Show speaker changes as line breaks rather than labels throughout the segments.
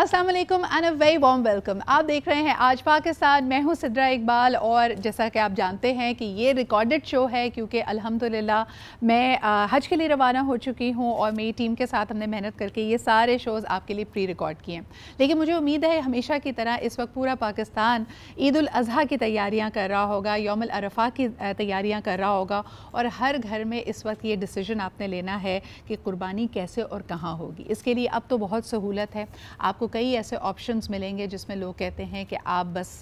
अस्सलाम वालेकुम and a very warm welcome आप देख रहे हैं आज पाकिस्तान मैं हूं सिद्रा इकबाल और जैसा कि आप जानते हैं कि ये रिकॉर्डेड शो है क्योंकि अल्हम्दुलिल्लाह मैं आ, हज के लिए रवाना हो चुकी हूं और मेरी टीम के साथ हमने मेहनत करके ये सारे शोज़ आपके लिए प्री रिकॉर्ड किए हैं लेकिन मुझे उम्मीद है हमेशा की तरह इस वक्त पूरा पाकिस्तान ईद अज़ी की तैयारियाँ कर रहा होगा योम अरफा की तैयारियाँ कर रहा होगा और हर घर में इस वक्त ये डिसीजन आपने लेना है कि कुर्बानी कैसे और कहाँ होगी इसके लिए अब तो बहुत सहूलत है आपको कई ऐसे ऑप्शंस मिलेंगे जिसमें लोग कहते हैं कि आप बस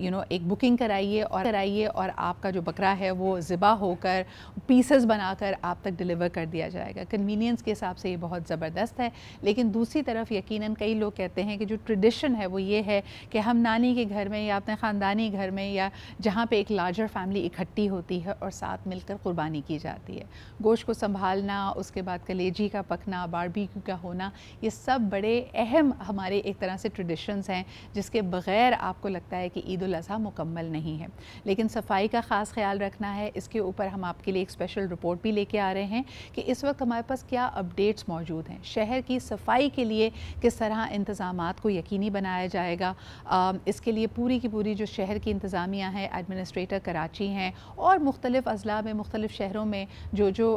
यू नो एक बुकिंग कराइए और कराइए और आपका जो बकरा है वो ज़िबा होकर पीसेस बनाकर आप तक डिलीवर कर दिया जाएगा कन्वीनियंस के हिसाब से ये बहुत ज़बरदस्त है लेकिन दूसरी तरफ यकीनन कई लोग कहते हैं कि जो ट्रेडिशन है वो ये है कि हम नानी के घर में या अपने ख़ानदानी घर में या जहाँ पे एक लार्जर फैमिली इकट्ठी होती है और साथ मिलकर कुर्बानी की जाती है गोश्त को संभालना उसके बाद कलेजी का पकना बारबी का होना ये सब बड़े अहम हमारे एक तरह से ट्रेडिशंस हैं जिसके बग़ैर आपको लगता है कि ईद अजी मुकम्मल नहीं है लेकिन सफाई का ख़ास ख्याल रखना है इसके ऊपर हम आपके लिए एक स्पेशल रिपोर्ट भी लेके आ रहे हैं कि इस वक्त हमारे पास क्या अपडेट्स मौजूद हैं शहर की सफाई के लिए किस तरह इंतज़ाम को यकीनी बनाया जाएगा आ, इसके लिए पूरी की पूरी जो शहर की इंतज़ामिया हैं एडमिनिस्ट्रेटर कराची हैं और मुख्तलिफ अजला में मुख्तलिफ शहरों में जो जो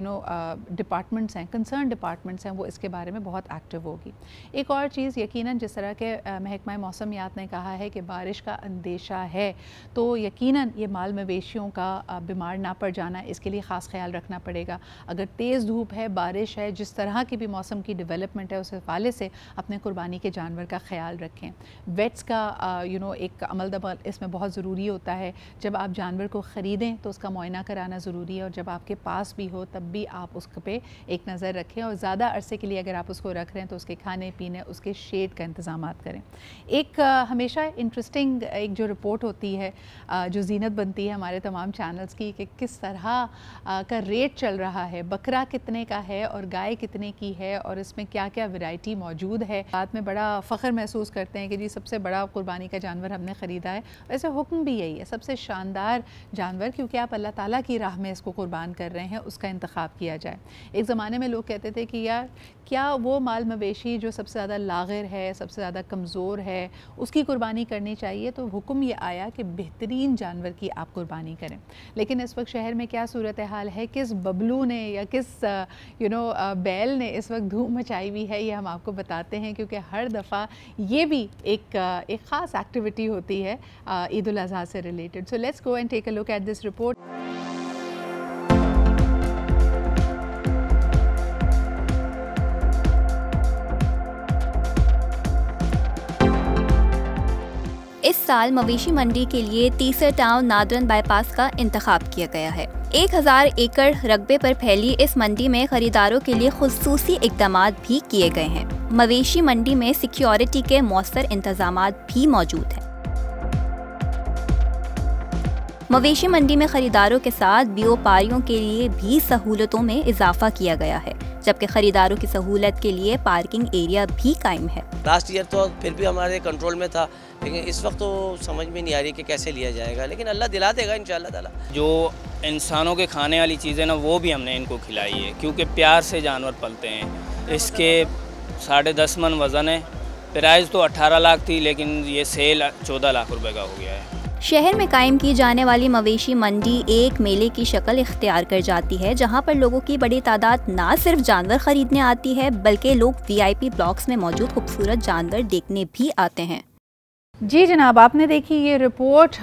यू नो डिपार्टमेंट्स हैं कंसर्न डिपार्टमेंट्स हैं वो इसके बारे में बहुत एक्टिव होगी एक और चीज़ यकीनन जिस तरह के महकमा मौसमियात ने कहा है कि बारिश का अंदेशा है तो यकीनन ये माल मवेशियों का बीमार ना पड़ जाना इसके लिए ख़ास ख्याल रखना पड़ेगा अगर तेज़ धूप है बारिश है जिस तरह की भी मौसम की डिवेलपमेंट है उस हवाले से अपने कुर्बानी के जानवर का ख्याल रखें वेट्स का यू नो एक अमल दमल इसमें बहुत ज़रूरी होता है जब आप जानवर को ख़रीदें तो उसका मुआयना कराना ज़रूरी है और जब आपके पास भी हो तब भी आप उस पर एक नज़र रखें और ज़्यादा अरसे के लिए अगर आप उसको रख रहे हैं तो उसके खाने पीने उसके उसके शेड का इंतज़ाम करें एक हमेशा इंटरेस्टिंग एक जो रिपोर्ट होती है जो जीनत बनती है हमारे तमाम चैनल्स की कि किस तरह का रेट चल रहा है बकरा कितने का है और गाय कितने की है और इसमें क्या क्या वैरायटी मौजूद है बाद में बड़ा फ़ख्र महसूस करते हैं कि जी सबसे बड़ा कुर्बानी का जानवर हमने ख़रीदा है वैसे हुक्म भी यही है सबसे शानदार जानवर क्योंकि आप अल्लाह ताली की राह में इसको कुर्बान कर रहे हैं उसका इंतखा किया जाए एक ज़माने में लोग कहते थे कि यार क्या वो माल मवेशी जो सबसे ज़्यादा लागिर है सबसे ज़्यादा कमज़ोर है उसकी कुर्बानी करनी चाहिए तो हुक्म ये आया कि बेहतरीन जानवर की आप कुर्बानी करें लेकिन इस वक्त शहर में क्या सूरत हाल है किस बबलू ने या किस यू uh, नो uh, बैल ने इस वक्त धूम मचाई हुई है ये हम आपको बताते हैं क्योंकि हर दफ़ा ये भी एक uh, एक ख़ास एक्टिविटी होती है ईद अजी से related so let's go and take a look at this report इस साल मवेशी मंडी के लिए तीसरे टाउन नादरन बाईपास का इंतखब किया गया है एक हजार एकड़ रकबे पर फैली इस मंडी में खरीदारों के लिए खसूसी इकदाम भी किए गए हैं मवेशी मंडी में सिक्योरिटी के मौसर इंतजाम भी मौजूद हैं मवेशी मंडी में खरीदारों के साथ बीओपारियों के लिए भी सहूलतों में इजाफा किया गया है जबकि खरीदारों की सहूलत के लिए पार्किंग एरिया भी कायम है
लास्ट ईयर तो फिर भी हमारे कंट्रोल में था लेकिन इस वक्त तो समझ में नहीं आ रही कि कैसे लिया जाएगा लेकिन अल्लाह दिला देगा इन ताला जो इंसानों के खाने वाली चीज़ें ना वो भी हमने इनको खिलाई है क्योंकि प्यार से जानवर पलते हैं इसके साढ़े दस मन वज़न है प्राइज़ तो अट्ठारह लाख थी लेकिन ये सेल चौदह लाख रुपये का हो गया है
शहर में कायम की जाने वाली मवेशी मंडी एक मेले की शक्ल इख्तियार कर जाती है जहां पर लोगों की बड़ी तादाद ना सिर्फ जानवर खरीदने आती है बल्कि लोग वीआईपी ब्लॉक्स में मौजूद खूबसूरत जानवर देखने भी आते हैं जी जनाब आपने देखी ये रिपोर्ट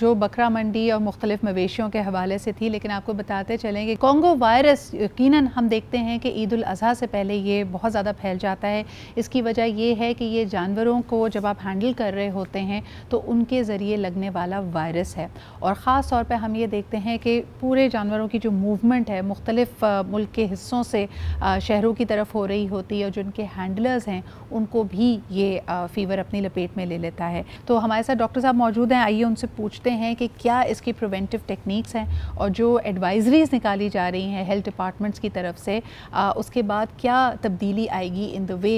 जो बकरा मंडी और मुख्तलिफ मवेशियों के हवाले से थी लेकिन आपको बताते चलें कि कॉन्गो वायरस यकीन हम देखते हैं कि ईद अजी से पहले ये बहुत ज़्यादा फैल जाता है इसकी वजह ये है कि ये जानवरों को जब आप हैंडल कर रहे होते हैं तो उनके ज़रिए लगने वाला वायरस है और ख़ास तौर पर हम ये देखते हैं कि पूरे जानवरों की जो मूवमेंट है मुख्तलिफ मुल्क के हिस्सों से शहरों की तरफ हो रही होती है और जिनके हैंडलर्स हैं उनको भी ये फ़ीवर अपनी लपेट में ले लेता है है तो हमारे साथ डॉक्टर साहब मौजूद हैं आइए उनसे पूछते हैं कि क्या इसकी प्रिवेंटिव टेक्निक्स हैं और जो एडवाइजरीज़ निकाली जा रही हैं हेल्थ डिपार्टमेंट्स की तरफ से आ, उसके बाद क्या तब्दीली आएगी इन द वे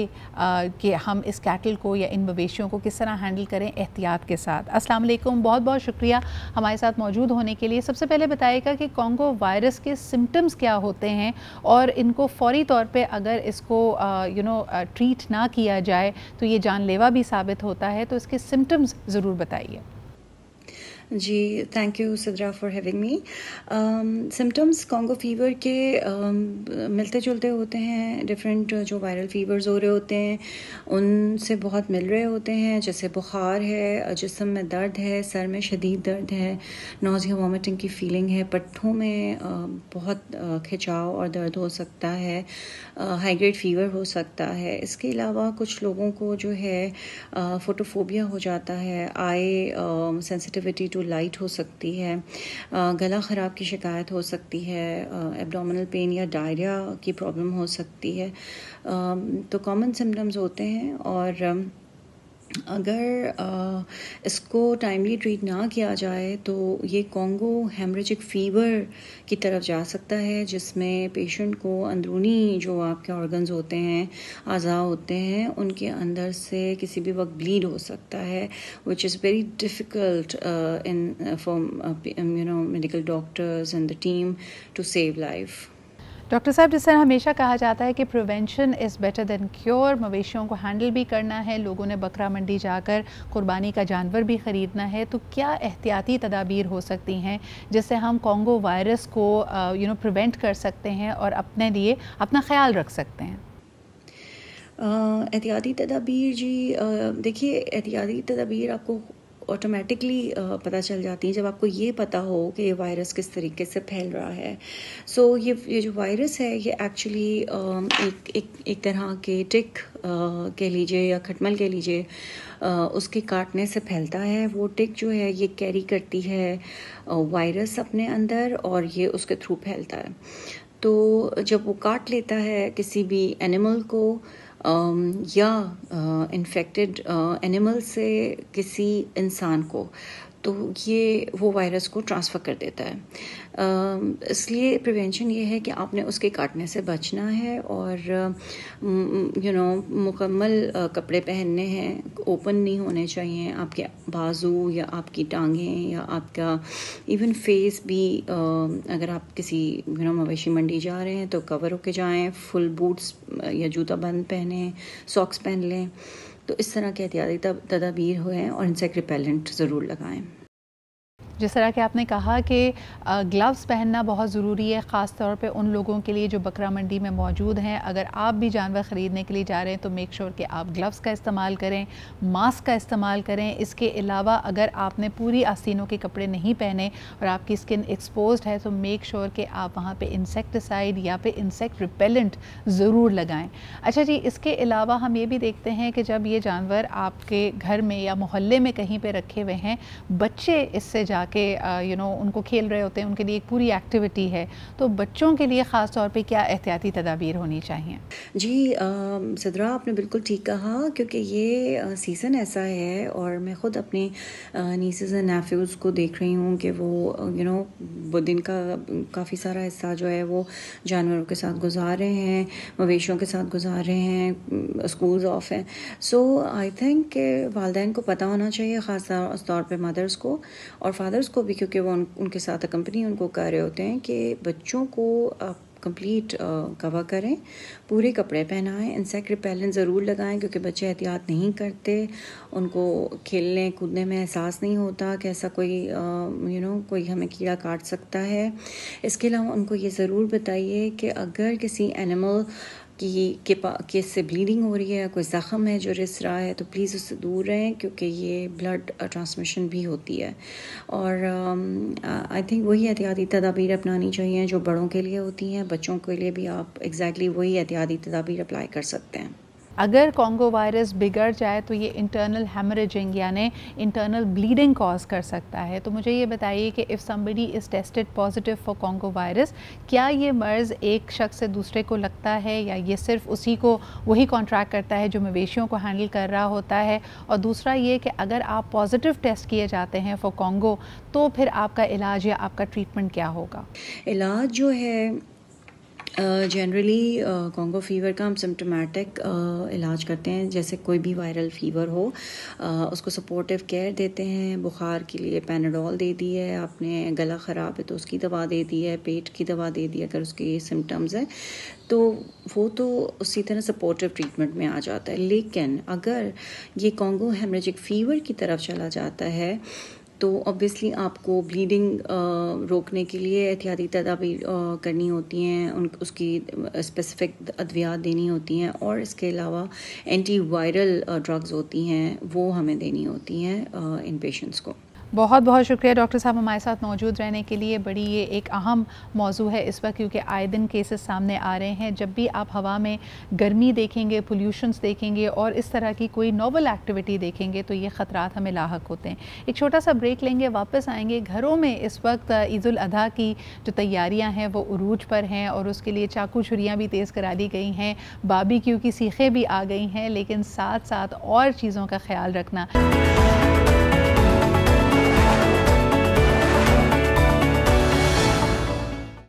कि हम इस कैटल को या इन मवेशियों को किस तरह हैंडल करें एहतियात के साथ अस्सलाम वालेकुम बहुत बहुत शुक्रिया हमारे साथ मौजूद होने के लिए सबसे पहले बताएगा कि कॉन्गो वायरस के सिम्टम्स क्या होते हैं और इनको फौरी तौर पर अगर इसको यू नो ट्रीट ना किया जाए तो ये जानलेवा भी साबित होता है तो इसके सिम्टम्स ज़रूर बताइए जी thank you Sidra for having me symptoms Congo fever के
um, मिलते जुलते होते हैं डिफरेंट जो वायरल फीवर्स हो रहे होते हैं उनसे बहुत मिल रहे होते हैं जैसे बुखार है जिसम में दर्द है सर में शदीद दर्द है नोजिया वॉमिटिंग की फीलिंग है पट्ठों में बहुत खिंचाव और दर्द हो सकता है हाइग्रेड uh, फीवर हो सकता है इसके अलावा कुछ लोगों को जो है फोटोफोबिया हो जाता है आई सेंसिटिविटी लाइट हो सकती है गला ख़राब की शिकायत हो सकती है एब्डोमिनल पेन या डायरिया की प्रॉब्लम हो सकती है तो कॉमन सिम्टम्स होते हैं और अगर इसको टाइमली ट्रीट ना किया जाए तो ये कॉन्गो हेमरेजिक फीवर की तरफ जा सकता है जिसमें पेशेंट को अंदरूनी जो आपके ऑर्गन्स होते हैं अज़ा होते हैं उनके अंदर से किसी भी वक्त ब्लीड हो सकता है which is very difficult in for you know medical doctors and the team to save life
doctor साहब जिस तरह हमेशा कहा जाता है कि prevention is better than cure मवेशियों को हैंडल भी करना है लोगों ने बकरा मंडी जाकर कुर्बानी का जानवर भी ख़रीदना है तो क्या एहतियाती तदाबीर हो सकती हैं जिससे हम कॉन्गो वायरस को यू नो प्रिवेंट कर सकते हैं और अपने लिए अपना ख्याल रख सकते हैं एहतियाती
तदाबीर जी देखिए एहतियाती तदाबीर आपको ऑटोमेटिकली uh, पता चल जाती हैं जब आपको ये पता हो कि ये वायरस किस तरीके से फैल रहा है सो so, ये ये जो वायरस है ये एक्चुअली um, एक एक एक तरह के टिक uh, कह लीजिए या खटमल कह लीजिए uh, उसके काटने से फैलता है वो टिक जो है ये कैरी करती है वायरस अपने अंदर और ये उसके थ्रू फैलता है तो जब वो काट लेता है किसी भी एनिमल को Um, या इन्फेक्टेड uh, एनिमल uh, से किसी इंसान को तो ये वो वायरस को ट्रांसफ़र कर देता है इसलिए प्रिवेंशन ये है कि आपने उसके काटने से बचना है और यू नो मुकम्मल कपड़े पहनने हैं ओपन नहीं होने चाहिए आपके बाजू या आपकी टांगें या आपका इवन फेस भी अगर आप किसी यू नो मवेशी मंडी जा रहे हैं तो कवर होके जाएं फुल बूट्स या जूता बंद पहने सॉक्स पहन लें तो इस तरह के एहतियाती तदाबीर हुए हैं और इंसेक्ट रिपेलेंट ज़रूर लगाएं
जिस तरह के आपने कहा कि ग्लव्स पहनना बहुत ज़रूरी है ख़ास तौर पे उन लोगों के लिए जो बकरा मंडी में मौजूद हैं अगर आप भी जानवर ख़रीदने के लिए जा रहे हैं तो मेक श्योर sure कि आप ग्लव्स का इस्तेमाल करें मास्क का इस्तेमाल करें इसके अलावा अगर आपने पूरी आस्तीनों के कपड़े नहीं पहने और आपकी स्किन एक्सपोज है तो मेक श्योर sure कि आप वहाँ पर इंसेक्टिसाइड या फिर इंसेक्ट रिपेलेंट ज़रूर लगाएँ अच्छा जी इसके अलावा हम ये भी देखते हैं कि जब ये जानवर आपके घर में या मोहल्ले में कहीं पर रखे हुए हैं बच्चे इससे जा के यू नो उनको खेल रहे होते हैं उनके लिए एक पूरी एक्टिविटी है तो बच्चों के लिए ख़ास तौर पे क्या एहतियाती तदाबीर होनी चाहिए
जी सदरा आपने बिल्कुल ठीक कहा क्योंकि ये सीज़न ऐसा है और मैं ख़ुद अपने नीसेज एंड नेफ्यूज़ को देख रही हूँ कि वो यू नो वो दिन का काफ़ी सारा हिस्सा जो है वो जानवरों के साथ गुजार रहे हैं मवेशियों के साथ गुजार रहे हैं स्कूल ऑफ हैं सो आई थिंक वालदेन को पता होना चाहिए ख़ास तौर पर मदर्स को और फादर मदर्स को भी क्योंकि वो उन, उनके साथ कंपनी उनको कह रहे होते हैं कि बच्चों को आप कंप्लीट कवर करें पूरे कपड़े पहनाएं इंसेक्ट रिपेलेंट ज़रूर लगाएं क्योंकि बच्चे एहतियात नहीं करते उनको खेलने कूदने में एहसास नहीं होता कि ऐसा कोई यू नो कोई हमें कीड़ा काट सकता है इसके अलावा उनको ये ज़रूर बताइए कि अगर किसी एनिमल कि के के से ब्लीडिंग हो रही है या कोई ज़ख़म है जो रिस रहा है तो प्लीज़ उससे दूर रहें क्योंकि ये ब्लड ट्रांसमिशन uh, भी होती है और आई um, थिंक uh, वही एहतियाती तदाबीर अपनानी चाहिए जो बड़ों के लिए होती हैं बच्चों के लिए भी आप एग्जैक्टली exactly वही एहतियाती तदाबीर अप्लाई कर सकते हैं
अगर कॉन्गो वायरस बिगड़ जाए तो ये इंटरनल हेमरेजिंग यानी इंटरनल ब्लीडिंग कॉज कर सकता है तो मुझे ये बताइए कि if somebody is tested positive for Congo virus क्या ये मर्ज़ एक शख्स से दूसरे को लगता है या ये सिर्फ उसी को वही कॉन्ट्रैक्ट करता है जो मवेशियों को हैंडल कर रहा होता है और दूसरा ये कि अगर आप पॉजिटिव टेस्ट किए जाते हैं फॉर कॉन्गो तो फिर आपका इलाज या आपका ट्रीटमेंट क्या होगा इलाज
जो है जनरली कॉन्गो फीवर का हम सिम्टोमेटिक इलाज करते हैं जैसे कोई भी वायरल फीवर हो उसको सपोर्टिव केयर देते हैं बुखार के लिए पेनाडोल दे दी है आपने गला ख़राब है तो उसकी दवा दे दी है पेट की दवा दे दी है अगर उसके सिम्टम्स हैं तो वो तो उसी तरह सपोर्टिव ट्रीटमेंट में आ जाता है लेकिन अगर ये कॉन्गो हेमरेजिक फीवर की तरफ चला जाता है तो ऑब्वियसली आपको ब्लीडिंग रोकने के लिए एहतियाती तदाबीर करनी होती हैं उन उसकी स्पेसिफिक अद्वियात देनी होती हैं और इसके अलावा एंटी वायरल ड्रग्स होती हैं वो हमें देनी होती हैं इन पेशेंट्स को
बहुत बहुत शुक्रिया डॉक्टर साहब हमारे साथ मौजूद रहने के लिए बड़ी ये एक अहम मौजू है इस वक्त क्योंकि आए दिन केसेस सामने आ रहे हैं जब भी आप हवा में गर्मी देखेंगे पोल्यूशंस देखेंगे और इस तरह की कोई नोबल एक्टिविटी देखेंगे तो ये ख़तरा हमें लाक होते हैं एक छोटा सा ब्रेक लेंगे वापस आएँगे घरों में इस वक्त ईदाजी की जो तैयारियाँ हैं वो उरूज पर हैं और उसके लिए चाकू छुरियाँ भी तेज़ करा दी गई हैं बाबी की सीखें भी आ गई हैं लेकिन साथ साथ और चीज़ों का ख्याल रखना